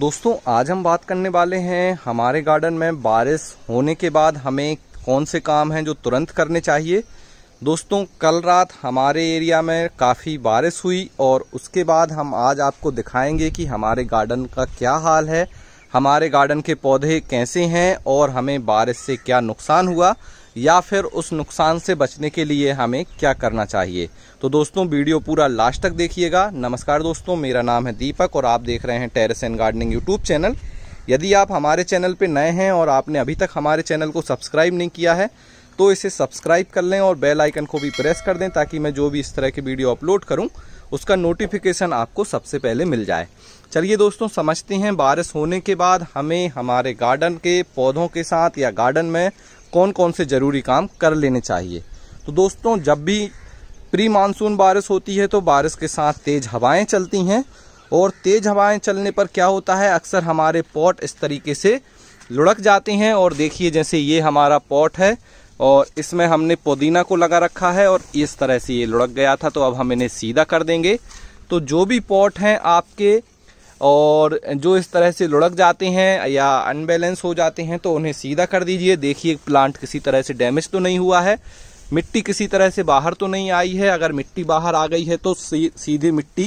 दोस्तों आज हम बात करने वाले हैं हमारे गार्डन में बारिश होने के बाद हमें कौन से काम हैं जो तुरंत करने चाहिए दोस्तों कल रात हमारे एरिया में काफ़ी बारिश हुई और उसके बाद हम आज आपको दिखाएंगे कि हमारे गार्डन का क्या हाल है हमारे गार्डन के पौधे कैसे हैं और हमें बारिश से क्या नुकसान हुआ या फिर उस नुकसान से बचने के लिए हमें क्या करना चाहिए तो दोस्तों वीडियो पूरा लास्ट तक देखिएगा नमस्कार दोस्तों मेरा नाम है दीपक और आप देख रहे हैं terrace and gardening YouTube channel यदि आप हमारे चैनल पर नए हैं और आपने अभी तक हमारे चैनल को सब्सक्राइब नहीं किया है तो इसे सब्सक्राइब कर लें और बेल आइकन को भी प्रेस कर दें ताकि मैं जो भी इस तरह की वीडियो अपलोड करूं उसका नोटिफिकेशन आपको सबसे पहले मिल जाए चलिए दोस्तों समझते हैं बारिश होने के बाद हमें हमारे गार्डन के पौधों के साथ या गार्डन में कौन कौन से ज़रूरी काम कर लेने चाहिए तो दोस्तों जब भी प्री मानसून बारिश होती है तो बारिश के साथ तेज़ हवाएं चलती हैं और तेज़ हवाएं चलने पर क्या होता है अक्सर हमारे पॉट इस तरीके से लुढ़क जाते हैं और देखिए जैसे ये हमारा पॉट है और इसमें हमने पुदीना को लगा रखा है और इस तरह से ये लुढ़क गया था तो अब हम इन्हें सीधा कर देंगे तो जो भी पॉट हैं आपके और जो इस तरह से लुढ़क जाते हैं या अनबैलेंस हो जाते हैं तो उन्हें सीधा कर दीजिए देखिए प्लांट किसी तरह से डैमेज तो नहीं हुआ है मिट्टी किसी तरह से बाहर तो नहीं आई है अगर मिट्टी बाहर आ गई है तो सीधे मिट्टी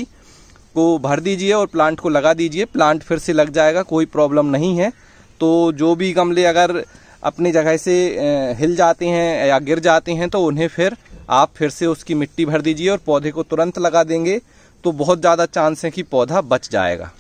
को भर दीजिए और प्लांट को लगा दीजिए प्लांट फिर से लग जाएगा कोई प्रॉब्लम नहीं है तो जो भी गमले अगर अपनी जगह से हिल जाते हैं या गिर जाते हैं तो उन्हें फिर आप फिर से उसकी मिट्टी भर दीजिए और पौधे को तुरंत लगा देंगे तो बहुत ज़्यादा चांस है कि पौधा बच जाएगा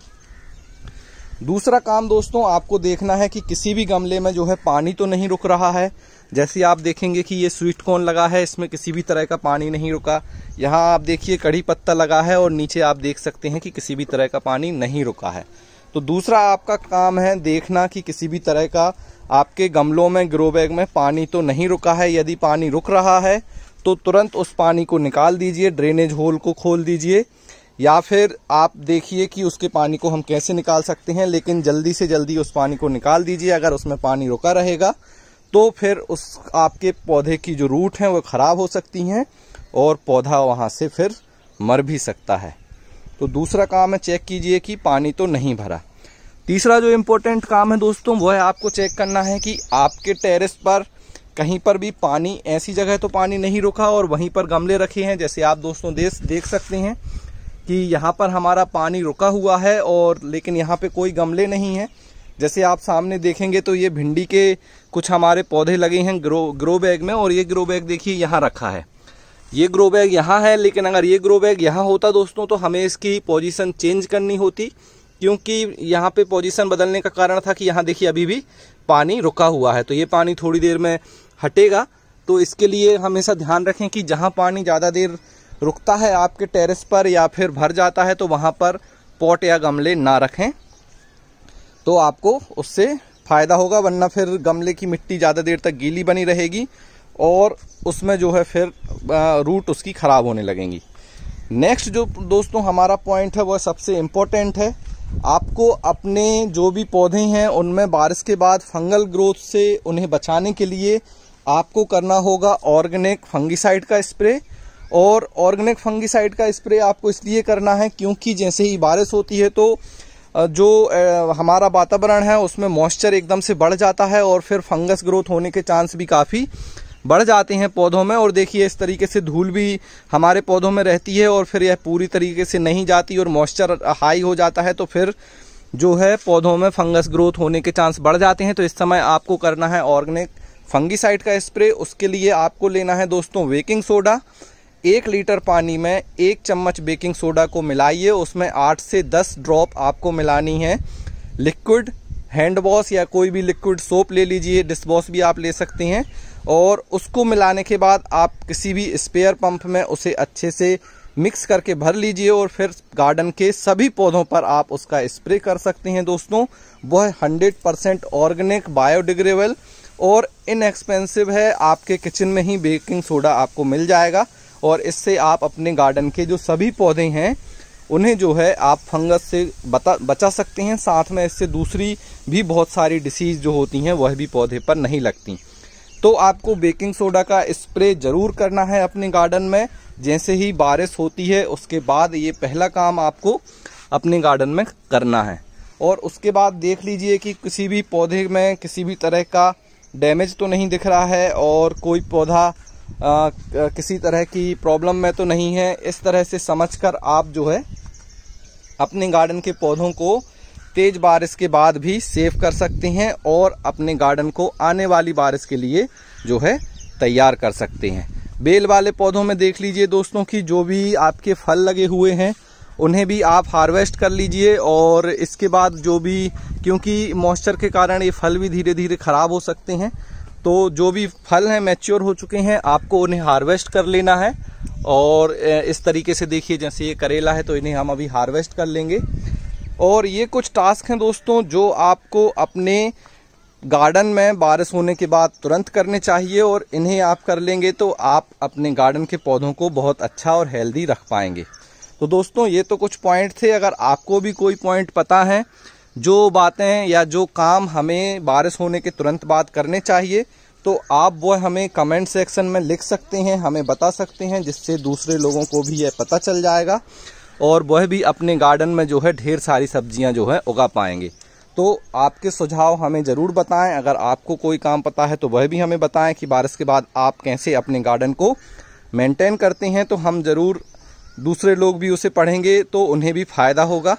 दूसरा काम दोस्तों आपको देखना है कि किसी भी गमले में जो है पानी तो नहीं रुक रहा है जैसे आप देखेंगे कि ये स्वीट कॉर्न लगा है इसमें किसी भी तरह का पानी नहीं रुका यहाँ आप देखिए कड़ी पत्ता लगा है और नीचे आप देख सकते हैं कि किसी भी तरह का पानी नहीं रुका है तो दूसरा आपका काम है देखना कि किसी भी तरह का आपके गमलों में ग्रो बैग में पानी तो नहीं रुका है यदि पानी रुक रहा है तो तुरंत उस पानी को निकाल दीजिए ड्रेनेज होल को खोल दीजिए या फिर आप देखिए कि उसके पानी को हम कैसे निकाल सकते हैं लेकिन जल्दी से जल्दी उस पानी को निकाल दीजिए अगर उसमें पानी रुका रहेगा तो फिर उस आपके पौधे की जो रूट हैं वो ख़राब हो सकती हैं और पौधा वहाँ से फिर मर भी सकता है तो दूसरा काम है चेक कीजिए कि पानी तो नहीं भरा तीसरा जो इम्पोर्टेंट काम है दोस्तों वो है आपको चेक करना है कि आपके टेरेस पर कहीं पर भी पानी ऐसी जगह तो पानी नहीं रुका और वहीं पर गमले रखे हैं जैसे आप दोस्तों देख देख सकते हैं कि यहाँ पर हमारा पानी रुका हुआ है और लेकिन यहाँ पे कोई गमले नहीं हैं जैसे आप सामने देखेंगे तो ये भिंडी के कुछ हमारे पौधे लगे हैं ग्रो ग्रो बैग में और ये ग्रो बैग देखिए यहाँ रखा है ये ग्रो बैग यहाँ है लेकिन अगर ये ग्रो बैग यहाँ होता दोस्तों तो हमें इसकी पोजिशन चेंज करनी होती क्योंकि यहाँ पर पोजिशन बदलने का कारण था कि यहाँ देखिए अभी भी पानी रुका हुआ है तो ये पानी थोड़ी देर में हटेगा तो इसके लिए हमेशा ध्यान रखें कि जहाँ पानी ज़्यादा देर रुकता है आपके टेरेस पर या फिर भर जाता है तो वहाँ पर पॉट या गमले ना रखें तो आपको उससे फ़ायदा होगा वरना फिर गमले की मिट्टी ज़्यादा देर तक गीली बनी रहेगी और उसमें जो है फिर रूट उसकी ख़राब होने लगेंगी नेक्स्ट जो दोस्तों हमारा पॉइंट है वह सबसे इम्पोर्टेंट है आपको अपने जो भी पौधे हैं उनमें बारिश के बाद फंगल ग्रोथ से उन्हें बचाने के लिए आपको करना होगा ऑर्गेनिक फंगिसाइड का स्प्रे और ऑर्गेनिक फंगिसाइड का स्प्रे आपको इसलिए करना है क्योंकि जैसे ही बारिश होती है तो जो हमारा वातावरण है उसमें मॉइस्चर एकदम से बढ़ जाता है और फिर फंगस ग्रोथ होने के चांस भी काफ़ी बढ़ जाते हैं पौधों में और देखिए इस तरीके से धूल भी हमारे पौधों में रहती है और फिर यह पूरी तरीके से नहीं जाती और मॉइस्चर हाई हो जाता है तो फिर जो है पौधों में फंगस ग्रोथ होने के चांस बढ़ जाते हैं तो इस समय आपको करना है ऑर्गेनिक फंगिसाइड का स्प्रे उसके लिए आपको लेना है दोस्तों वेकिंग सोडा एक लीटर पानी में एक चम्मच बेकिंग सोडा को मिलाइए उसमें आठ से दस ड्रॉप आपको मिलानी है लिक्विड हैंड वॉश या कोई भी लिक्विड सोप ले लीजिए डिस वॉश भी आप ले सकते हैं और उसको मिलाने के बाद आप किसी भी स्पेयर पंप में उसे अच्छे से मिक्स करके भर लीजिए और फिर गार्डन के सभी पौधों पर आप उसका स्प्रे कर सकते हैं दोस्तों वह हंड्रेड परसेंट ऑर्गेनिक बायोडिग्रेबल और इनएक्सपेंसिव है आपके किचन में ही बेकिंग सोडा आपको मिल जाएगा और इससे आप अपने गार्डन के जो सभी पौधे हैं उन्हें जो है आप फंगस से बता बचा सकते हैं साथ में इससे दूसरी भी बहुत सारी डिसीज़ जो होती हैं वह भी पौधे पर नहीं लगती तो आपको बेकिंग सोडा का स्प्रे ज़रूर करना है अपने गार्डन में जैसे ही बारिश होती है उसके बाद ये पहला काम आपको अपने गार्डन में करना है और उसके बाद देख लीजिए कि किसी भी पौधे में किसी भी तरह का डैमेज तो नहीं दिख रहा है और कोई पौधा आ, किसी तरह की प्रॉब्लम में तो नहीं है इस तरह से समझकर आप जो है अपने गार्डन के पौधों को तेज़ बारिश के बाद भी सेव कर सकते हैं और अपने गार्डन को आने वाली बारिश के लिए जो है तैयार कर सकते हैं बेल वाले पौधों में देख लीजिए दोस्तों कि जो भी आपके फल लगे हुए हैं उन्हें भी आप हार्वेस्ट कर लीजिए और इसके बाद जो भी क्योंकि मॉइस्चर के कारण ये फल भी धीरे धीरे ख़राब हो सकते हैं तो जो भी फल हैं मैच्योर हो चुके हैं आपको उन्हें हार्वेस्ट कर लेना है और इस तरीके से देखिए जैसे ये करेला है तो इन्हें हम अभी हार्वेस्ट कर लेंगे और ये कुछ टास्क हैं दोस्तों जो आपको अपने गार्डन में बारिश होने के बाद तुरंत करने चाहिए और इन्हें आप कर लेंगे तो आप अपने गार्डन के पौधों को बहुत अच्छा और हेल्दी रख पाएंगे तो दोस्तों ये तो कुछ पॉइंट थे अगर आपको भी कोई पॉइंट पता है जो बातें या जो काम हमें बारिश होने के तुरंत बाद करने चाहिए तो आप वो हमें कमेंट सेक्शन में लिख सकते हैं हमें बता सकते हैं जिससे दूसरे लोगों को भी यह पता चल जाएगा और वह भी अपने गार्डन में जो है ढेर सारी सब्जियां जो है उगा पाएंगे तो आपके सुझाव हमें ज़रूर बताएं अगर आपको कोई काम पता है तो वह भी हमें बताएं कि बारिश के बाद आप कैसे अपने गार्डन को मेंटेन करते हैं तो हम ज़रूर दूसरे लोग भी उसे पढ़ेंगे तो उन्हें भी फ़ायदा होगा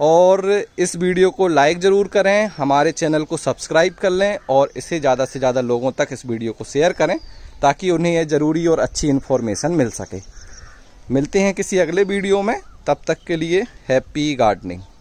और इस वीडियो को लाइक ज़रूर करें हमारे चैनल को सब्सक्राइब कर लें और इसे ज़्यादा से ज़्यादा लोगों तक इस वीडियो को शेयर करें ताकि उन्हें यह ज़रूरी और अच्छी इन्फॉर्मेशन मिल सके मिलते हैं किसी अगले वीडियो में तब तक के लिए हैप्पी गार्डनिंग